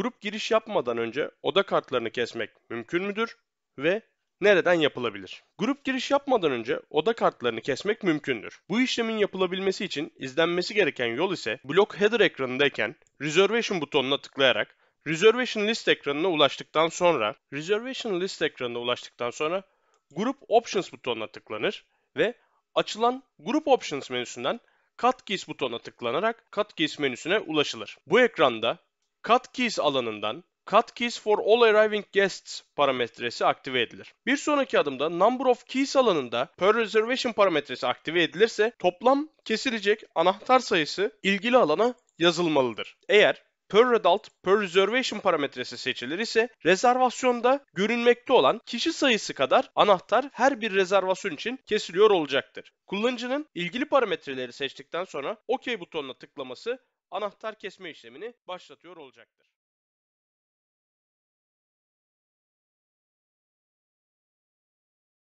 Grup giriş yapmadan önce oda kartlarını kesmek mümkün müdür ve nereden yapılabilir? Grup giriş yapmadan önce oda kartlarını kesmek mümkündür. Bu işlemin yapılabilmesi için izlenmesi gereken yol ise blok header ekranındayken reservation butonuna tıklayarak reservation list ekranına ulaştıktan sonra reservation list ekranına ulaştıktan sonra grup options butonuna tıklanır ve açılan grup options menüsünden Cut Keys butonuna tıklanarak Cut Keys menüsüne ulaşılır. Bu ekranda Cut Keys alanından Cut Keys for All Arriving Guests parametresi aktive edilir. Bir sonraki adımda Number of Keys alanında Per Reservation parametresi aktive edilirse toplam kesilecek anahtar sayısı ilgili alana yazılmalıdır. Eğer per adult per reservation parametresi seçilir ise rezervasyonda görünmekte olan kişi sayısı kadar anahtar her bir rezervasyon için kesiliyor olacaktır. Kullanıcının ilgili parametreleri seçtikten sonra OK butonuna tıklaması anahtar kesme işlemini başlatıyor olacaktır.